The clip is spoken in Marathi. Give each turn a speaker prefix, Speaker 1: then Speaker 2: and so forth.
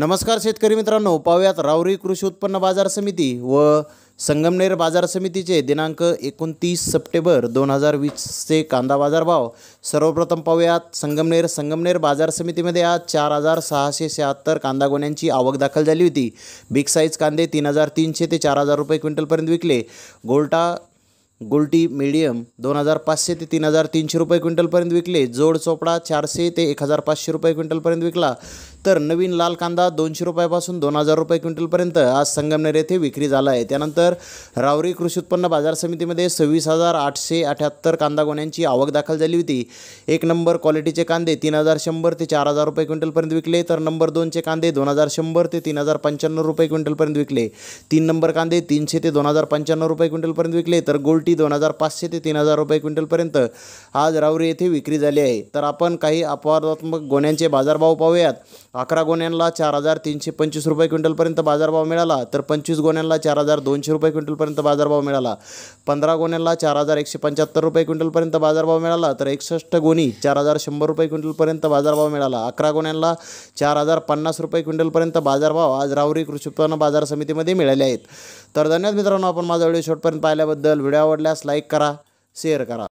Speaker 1: नमस्कार शेतकरी मित्रांनो पाहूयात रावरी कृषी उत्पन्न बाजार समिती व संगमनेर बाजार समितीचे दिनांक एकोणतीस सप्टेंबर दोन हजार वीसचे कांदा बाजारभाव सर्वप्रथम पाहूयात संगमनेर संगमनेर बाजार समितीमध्ये आज चार हजार सहाशे शहात्तर कांदा गोण्यांची आवक दाखल झाली होती बिग साईज कांदे तीन हजार तीनशे ते चार हजार रुपये क्विंटलपर्यंत विकले गोल्टा गोल्टी मीडियम दोन हजार पाचशे ते तीन हजार तीनशे रुपये क्विंटलपर्यंत विकले जोड चोपडा चारशे ते एक हजार पाचशे रुपये क्विंटलपर्यंत विकला तर नवीन लाल कांदा दोनशे रुपयापासून दोन हजार रुपये क्विंटलपर्यंत आज संगमनेर येथे विक्री झाला आहे त्यानंतर रावरी कृषी उत्पन्न बाजार समितीमध्ये सव्वीस हजार आठशे अठ्याहत्तर कांदा गोण्यांची आवक दाखल झाली होती एक नंबर क्वालिटीचे कांदे तीन हजार शंभर ते चार हजार रुपये क्विंटलपर्यंत विकले तर नंबर दोनचे कांदे दोन हजार शंभर ते तीन हजार पंच्याण्णव रुपये क्विंटलपर्यंत विकले तीन नंबर कांदे तीनशे ते दोन हजार पंच्याण्णव रुपये क्विंटलपर्यंत विकले तर गोल्टी दोन हजार पाचशे ते तीन हजार रुपये क्विंटलपर्यंत आज रावरी येथे विक्री झाली आहे तर आपण काही अपवादात्मक गोण्यांचे बाजारभाव पाहूयात अकरा गोण्यांना चार हजार तीनशे पंचवीस रुपये क्विंटलपर्यंत बाजारभाव मिळाला तर पंचवीस गोण्यांना चार हजार दोनशे रुपये क्विंटलपर्यंत बाजारभाव मिळाला पंधरा गोण्यांना चार हजार एकशे पंच्याहत्तर रुपये क्विंटलपर्यंत बाजारभाव मिळाला तर एकसष्ट गोणी चार हजार शंभर रुपये क्विंटलपर्यंत बाजारभाव मिळाला अकरा गोण्यांना चार हजार पन्नास रुपये क्विंटलपर्यंत बाजारभाव आज राहुरी कृषी उत्पन्न बाजार समितीमध्ये मिळाले आहेत तर धन्यवाद मित्रांनो आपण माझा व्हिडिओ शॉर्टपर्यंत पाहिल्याबद्दल व्हिडिओ आवडल्यास लाईक करा शेअर करा